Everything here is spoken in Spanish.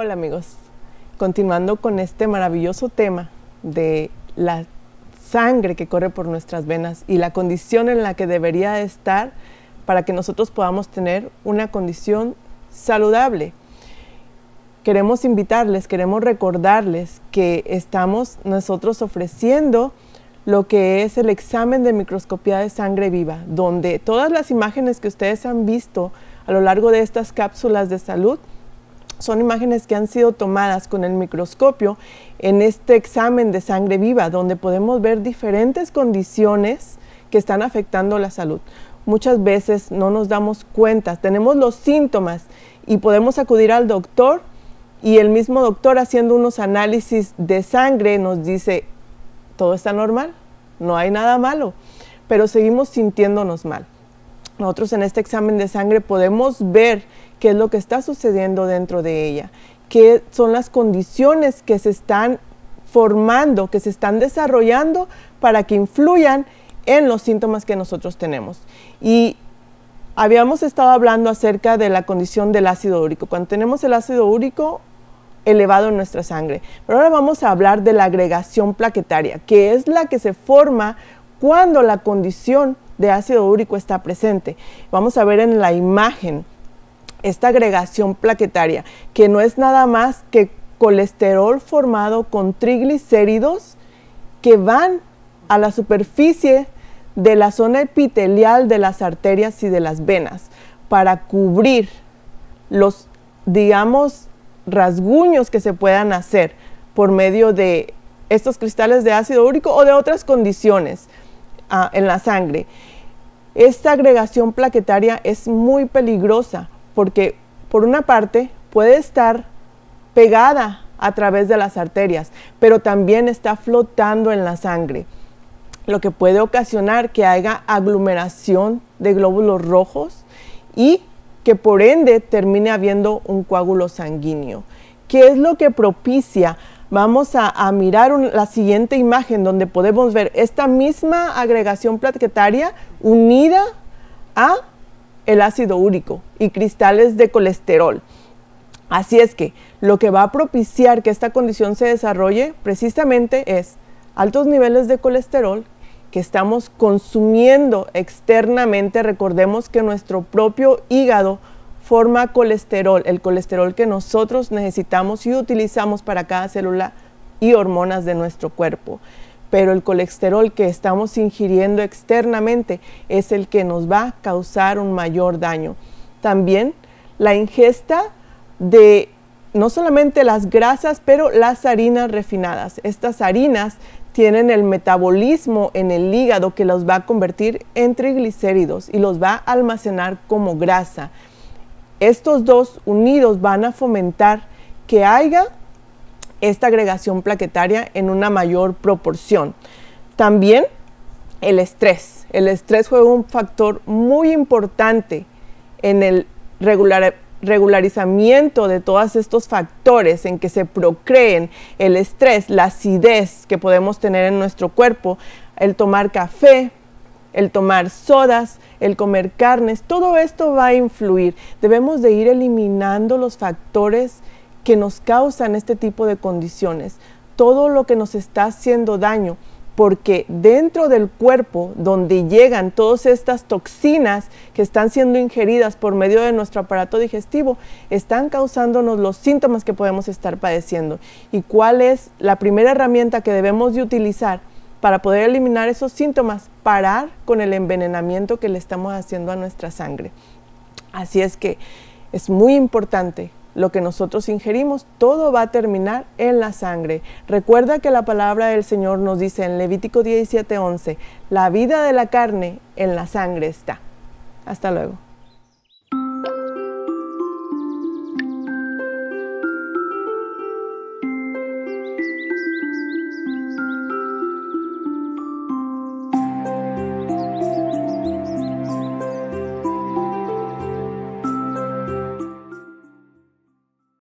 Hola amigos, continuando con este maravilloso tema de la sangre que corre por nuestras venas y la condición en la que debería estar para que nosotros podamos tener una condición saludable. Queremos invitarles, queremos recordarles que estamos nosotros ofreciendo lo que es el examen de microscopía de sangre viva, donde todas las imágenes que ustedes han visto a lo largo de estas cápsulas de salud son imágenes que han sido tomadas con el microscopio en este examen de sangre viva, donde podemos ver diferentes condiciones que están afectando la salud. Muchas veces no nos damos cuenta, tenemos los síntomas y podemos acudir al doctor y el mismo doctor haciendo unos análisis de sangre nos dice, todo está normal, no hay nada malo, pero seguimos sintiéndonos mal. Nosotros en este examen de sangre podemos ver qué es lo que está sucediendo dentro de ella, qué son las condiciones que se están formando, que se están desarrollando para que influyan en los síntomas que nosotros tenemos. Y habíamos estado hablando acerca de la condición del ácido úrico. Cuando tenemos el ácido úrico elevado en nuestra sangre. Pero ahora vamos a hablar de la agregación plaquetaria, que es la que se forma cuando la condición de ácido úrico está presente. Vamos a ver en la imagen esta agregación plaquetaria, que no es nada más que colesterol formado con triglicéridos que van a la superficie de la zona epitelial de las arterias y de las venas para cubrir los, digamos, rasguños que se puedan hacer por medio de estos cristales de ácido úrico o de otras condiciones ah, en la sangre. Esta agregación plaquetaria es muy peligrosa porque por una parte puede estar pegada a través de las arterias, pero también está flotando en la sangre, lo que puede ocasionar que haya aglomeración de glóbulos rojos y que por ende termine habiendo un coágulo sanguíneo. que es lo que propicia Vamos a, mirar la siguiente imagen donde podemos ver esta misma agregación plaquetaria unida a el ácido úrico y cristales de colesterol. Así es que lo que va a propiciar que esta condición se desarrolle precisamente es altos niveles de colesterol que estamos consumiendo externamente. Recordemos que nuestro propio hígado forma colesterol, el colesterol que nosotros necesitamos y utilizamos para cada célula y hormonas de nuestro cuerpo. Pero el colesterol que estamos ingiriendo externamente es el que nos va a causar un mayor daño. También la ingesta de no solamente las grasas, pero las harinas refinadas. Estas harinas tienen el metabolismo en el hígado que los va a convertir en triglicéridos y los va a almacenar como grasa. Estos dos unidos van a fomentar que haya esta agregación plaquetaria en una mayor proporción. También el estrés. El estrés fue un factor muy importante en el regular, regularizamiento de todos estos factores en que se procreen el estrés, la acidez que podemos tener en nuestro cuerpo, el tomar café el tomar sodas, el comer carnes, todo esto va a influir. Debemos de ir eliminando los factores que nos causan este tipo de condiciones, todo lo que nos está haciendo daño, porque dentro del cuerpo, donde llegan todas estas toxinas que están siendo ingeridas por medio de nuestro aparato digestivo, están causándonos los síntomas que podemos estar padeciendo. ¿Y cuál es la primera herramienta que debemos de utilizar? para poder eliminar esos síntomas, parar con el envenenamiento que le estamos haciendo a nuestra sangre. Así es que es muy importante lo que nosotros ingerimos, todo va a terminar en la sangre. Recuerda que la palabra del Señor nos dice en Levítico 17:11, la vida de la carne en la sangre está. Hasta luego.